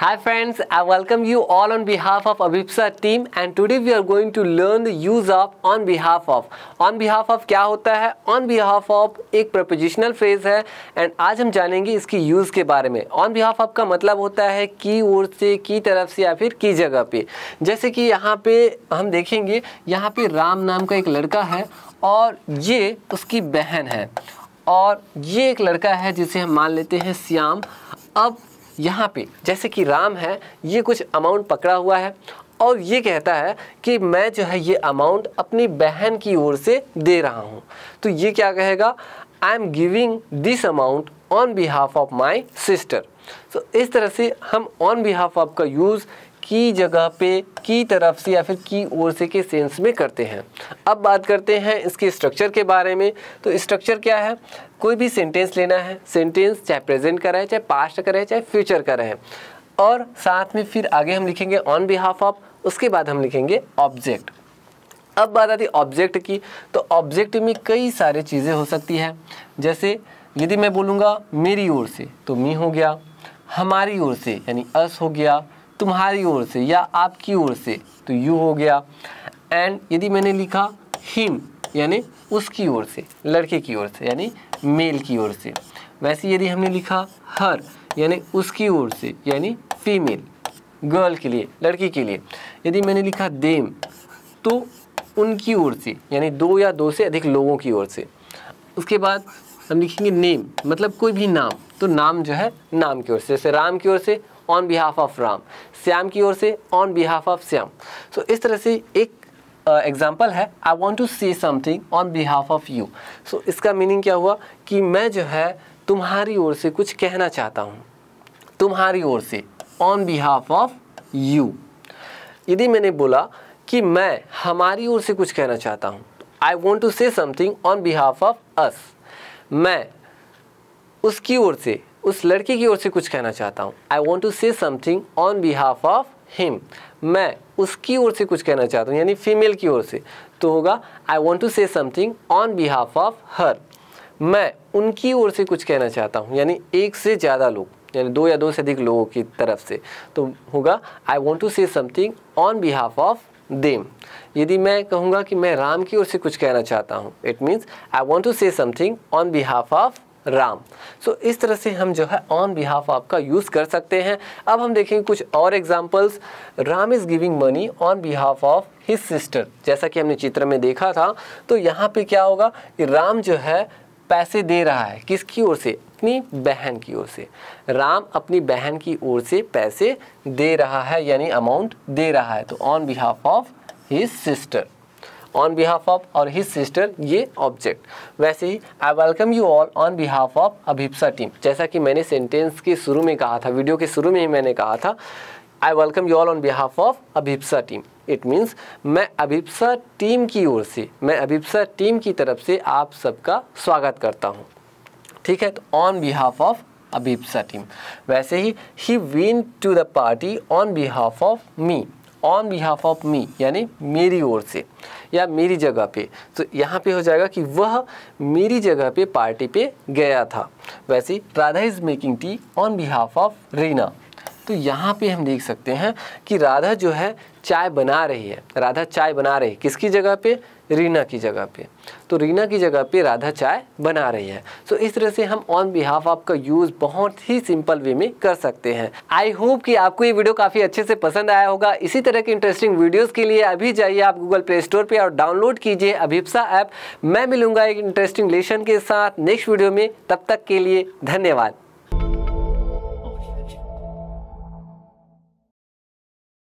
Hi friends, I welcome you all on behalf of Abhipsa team and today we are going to learn the use of on behalf of. On behalf of क्या होता है On behalf of एक prepositional phrase है and आज हम जानेंगे इसकी use के बारे में On behalf of का मतलब होता है की ओर से की तरफ से या फिर की जगह पे जैसे कि यहाँ पे हम देखेंगे यहाँ पे राम नाम का एक लड़का है और ये उसकी बहन है और ये एक लड़का है जिसे हम मान लेते हैं श्याम अब यहाँ पे जैसे कि राम है ये कुछ अमाउंट पकड़ा हुआ है और ये कहता है कि मैं जो है ये अमाउंट अपनी बहन की ओर से दे रहा हूँ तो ये क्या कहेगा I am giving this amount on behalf of my sister तो इस तरह से हम ऑन बिहाफ ऑफ का यूज़ की जगह पे की तरफ से या फिर की ओर से के सेंस में करते हैं अब बात करते हैं इसके स्ट्रक्चर के बारे में तो स्ट्रक्चर क्या है कोई भी सेंटेंस लेना है सेंटेंस चाहे प्रेजेंट का रहे चाहे पास्ट का रहे चाहे फ्यूचर का रहे और साथ में फिर आगे हम लिखेंगे ऑन बिहाफ ऑफ उसके बाद हम लिखेंगे ऑब्जेक्ट अब बात आती है ऑब्जेक्ट की तो ऑब्जेक्ट में कई सारे चीज़ें हो सकती है जैसे यदि मैं बोलूँगा मेरी ओर से तो मी हो गया हमारी ओर से यानी अस हो गया तुम्हारी ओर से या आपकी ओर से तो यू हो गया एंड यदि मैंने लिखा हिम यानी उसकी ओर से लड़के की ओर से यानी मेल की ओर से वैसे यदि हमने लिखा हर यानी उसकी ओर से यानी फीमेल गर्ल के लिए लड़की के लिए यदि मैंने लिखा देम तो उनकी ओर से यानी दो या दो से अधिक लोगों की ओर से उसके बाद हम लिखेंगे नेम मतलब कोई भी नाम तो नाम जो है नाम की ओर से जैसे राम की ओर से on behalf of Ram Shyam की ओर से on behalf of Shyam so तो इस तरह से एक एग्जाम्पल uh, है I want to see something on behalf of you so इसका मीनिंग क्या हुआ कि मैं जो है तुम्हारी ओर से कुछ कहना चाहता हूँ तुम्हारी ओर से ऑन बिहाफ ऑफ यू यदि मैंने बोला कि मैं हमारी ओर से कुछ कहना चाहता हूँ I want to say something on behalf of us मैं उसकी ओर से उस लड़के की ओर से कुछ कहना चाहता हूँ I want to say something on behalf of him मैं उसकी ओर से कुछ कहना चाहता हूँ यानी फीमेल की ओर से तो होगा I want to say something on behalf of her मैं उनकी ओर से कुछ कहना चाहता हूँ यानी एक से ज़्यादा लोग यानी दो या दो से अधिक लोगों की तरफ से तो होगा I want to say something on behalf of them यदि मैं कहूँगा कि मैं राम की ओर से कुछ कहना चाहता हूँ it means I want to say something on behalf of Ram so so, इस तरह से हम जो है ऑन बिहाफ आपका यूज़ कर सकते हैं अब हम देखेंगे कुछ और examples Ram is giving money on behalf of his sister जैसा कि हमने चित्र में देखा था तो यहाँ पे क्या होगा कि राम जो है पैसे दे रहा है किसकी ओर से अपनी बहन की ओर से राम अपनी बहन की ओर से पैसे दे रहा है यानी अमाउंट दे रहा है तो on behalf of his sister on behalf of और हिज सिस्टर ये ऑब्जेक्ट वैसे ही I welcome you all on behalf of Abhipsa team जैसा कि मैंने सेंटेंस के शुरू में कहा था वीडियो के शुरू में ही मैंने कहा था I welcome you all on behalf of Abhipsa team it means मैं अभिप्सा टीम की ओर से मैं अभिप्सा टीम की तरफ से आप सबका स्वागत करता हूँ ठीक है तो on behalf of Abhipsa team वैसे ही he went to the party on behalf of me on behalf of me यानी मेरी ओर से या मेरी जगह पे तो यहाँ पे हो जाएगा कि वह मेरी जगह पे पार्टी पे गया था वैसे Radha is making tea on behalf of Reena तो यहाँ पे हम देख सकते हैं कि राधा जो है चाय बना रही है राधा चाय बना रही है किसकी जगह पे रीना की जगह पे तो रीना की जगह पे राधा चाय बना रही है सो तो so, इस तरह से हम ऑन बिहाफ आपका यूज़ बहुत ही सिंपल वे में कर सकते हैं आई होप कि आपको ये वीडियो काफ़ी अच्छे से पसंद आया होगा इसी तरह के इंटरेस्टिंग वीडियोस के लिए अभी जाइए आप गूगल प्ले स्टोर पर और डाउनलोड कीजिए अभिप्सा ऐप मैं मिलूंगा एक इंटरेस्टिंग लेसन के साथ नेक्स्ट वीडियो में तब तक के लिए धन्यवाद